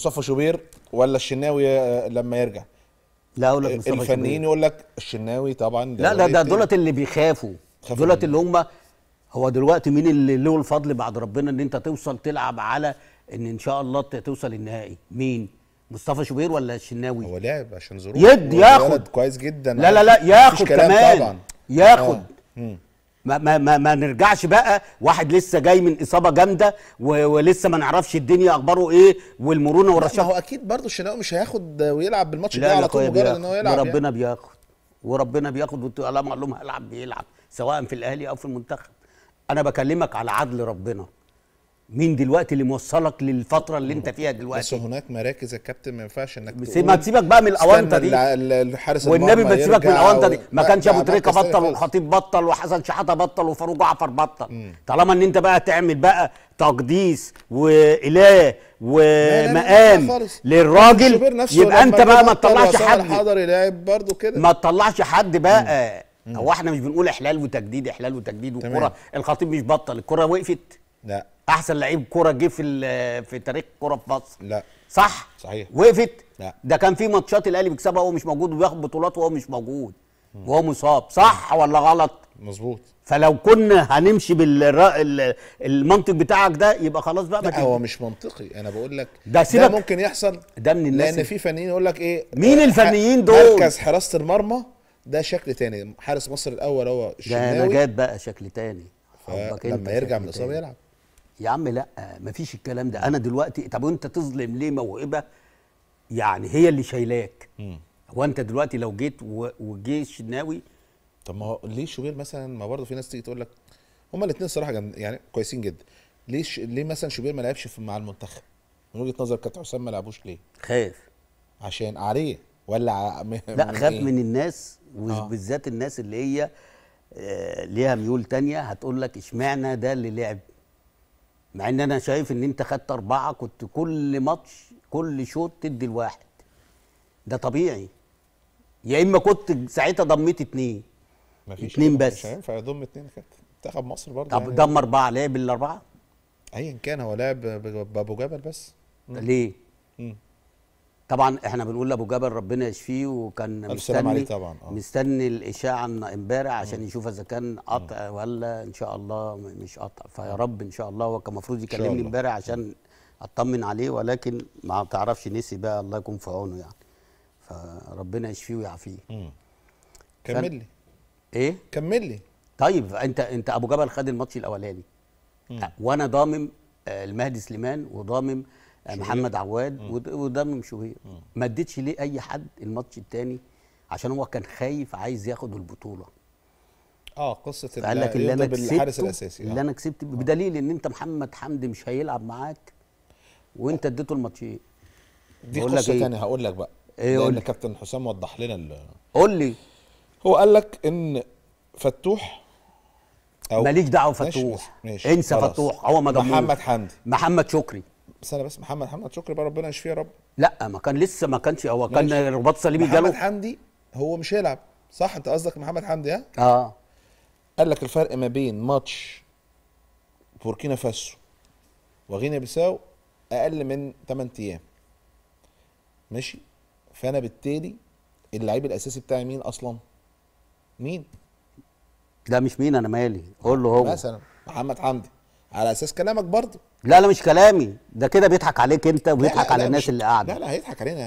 مصطفى شوبير ولا الشناوي آه، لما يرجع لا اقول لك مصطفى الفنيين يقول لك الشناوي طبعا لا ده, ده دولت اللي بيخافوا دولت اللي هم هو دلوقتي مين اللي له الفضل بعد ربنا ان انت توصل تلعب على ان ان شاء الله توصل النهائي مين مصطفى شوبير ولا الشناوي هو لعب عشان ظروف يد ياخد كويس جدا لا لا لا ياخد كمان طبعا. ياخد آه. ما, ما, ما, ما نرجعش بقى واحد لسه جاي من اصابه جامده ولسه ما نعرفش الدنيا اخباره ايه والمرونه والرشاقه هو اكيد برضه الشناوي مش هياخد ويلعب بالماتش ده على طول طيب، مجرد ان هو يلعب يعني. وربنا يعني. بياخد وربنا بياخد قلم قال لهم هلعب بيلعب سواء في الاهلي او في المنتخب انا بكلمك على عدل ربنا مين دلوقتي اللي موصلك للفتره اللي انت فيها دلوقتي بس هناك مراكز يا كابتن ما ينفعش انك بس ما تسيبك بقى من الاونطه دي الحارس والنبي ما تسيبك من الاونطه دي ما كانش ابو تريكه بطل والخطيب بطل وحسن شحاته بطل وفاروق جعفر بطل مم. طالما ان انت بقى تعمل بقى تقديس واله ومقام للراجل يبقى انت بقى ما تطلعش حد حضر لاعب برضه كده ما تطلعش حد بقى هو احنا مش بنقول احلال وتجديد احلال وتجديد والكره الخطيب مش بطل الكره وقفت لا احسن لعيب كوره جه في في تاريخ الكوره في مصر لا صح صحيح وقفت لا ده كان في ماتشات الاهلي بيكسبها وهو مش موجود وبياخد بطولات وهو مش موجود وهو مصاب صح م. ولا غلط مظبوط فلو كنا هنمشي بالمنطق بتاعك ده يبقى خلاص بقى لا هو مش منطقي انا بقول لك ده, سيبك ده ممكن يحصل ده من الناس لان في فنيين يقول لك ايه مين آه، الفنيين دول مركز حراسه المرمى ده شكل تاني حارس مصر الاول هو الشناوي ده نجات بقى شكل تاني لما يرجع من الاصابه يلعب يا عم لا مفيش الكلام ده انا دلوقتي طب وانت تظلم ليه موهبه يعني هي اللي شايلاك هو انت دلوقتي لو جيت وجيش ناوي طب ما هو ليه شوبير مثلا ما برضه في ناس تيجي تقول لك هما الاثنين الصراحه يعني كويسين جدا ليه ليه مثلا شوبير ما لعبش مع المنتخب من وجهه نظر كابتن حسام ما لعبوش ليه خايف عشان عليه ولا م... لا خاف إيه؟ من الناس وبالذات آه. الناس اللي هي آه، ليها ميول تانية هتقول لك اشمعنى ده اللي لعب مع ان انا شايف ان انت خدت اربعه كنت كل ماتش كل شوط تدي الواحد ده طبيعي يا اما كنت ساعتها ضميت اتنين مفيش اتنين بس مش هينفع يضم اتنين كده منتخب مصر برضه طب يعني ضم اربعه لعب الاربعه ايا كان هو لعب بابو جبل بس مم. ليه؟ مم. طبعا احنا بنقول لابو جبل ربنا يشفيه وكان مستني طبعا آه. مستني الاشاعه امبارح عشان م. يشوف اذا كان قطع ولا ان شاء الله مش قطع فيا رب ان شاء الله هو كان المفروض يكلمني امبارح عشان اطمن عليه ولكن ما تعرفش نسي بقى الله يكون في عونه يعني فربنا يشفيه ويعافيه كمل لي ايه كمل لي طيب انت انت ابو جبل خد الماتش الاولاني وانا ضامم آه، المهدي سليمان وضامم محمد عواد وده من شهير ما اديتش ليه اي حد الماتش الثاني عشان هو كان خايف عايز ياخد البطوله اه قصه قال لك اللي انا كسبت الاساسي آه. اللي انا كسبت بدليل ان انت محمد حمدي مش هيلعب معاك وانت اديته الماتشين دي قصه إيه؟ ثانيه هقول لك بقى ايه قول كابتن حسام وضح لنا قول لي هو قال لك ان فتوح او ماليش دعوه فتوح ماشي ماشي انسى فتوح هو ما محمد حمدي محمد شكري بس انا بس محمد محمد شكري بقى ربنا يشفيه يا رب لا ما كان لسه ما كانش هو كان رباط صليبي جاله محمد حمدي هو مش هيلعب صح انت قصدك محمد حمدي ها اه قال لك الفرق ما بين ماتش بوركينا فاسو وغينيا بيساو اقل من 8 ايام ماشي فانا بالتالي اللعيب الاساسي بتاعي مين اصلا مين لا مش مين انا مالي قول له هو مثلا محمد حمدي على اساس كلامك برضه لا لا مش كلامي ده كده بيضحك عليك انت وبيضحك على الناس اللي قاعده لا لا هيضحك علينا